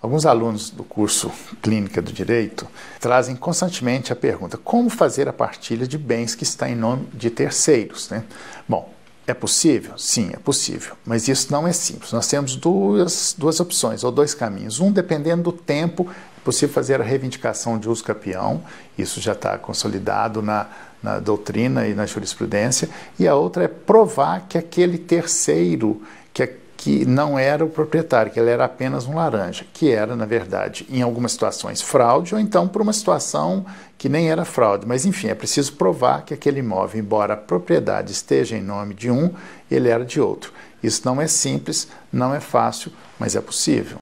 Alguns alunos do curso Clínica do Direito trazem constantemente a pergunta: como fazer a partilha de bens que está em nome de terceiros? Né? Bom, é possível? Sim, é possível, mas isso não é simples. Nós temos duas, duas opções ou dois caminhos. Um, dependendo do tempo, é possível fazer a reivindicação de uso capião, isso já está consolidado na, na doutrina e na jurisprudência, e a outra é provar que aquele terceiro, que que não era o proprietário, que ele era apenas um laranja, que era, na verdade, em algumas situações fraude, ou então por uma situação que nem era fraude. Mas, enfim, é preciso provar que aquele imóvel, embora a propriedade esteja em nome de um, ele era de outro. Isso não é simples, não é fácil, mas é possível.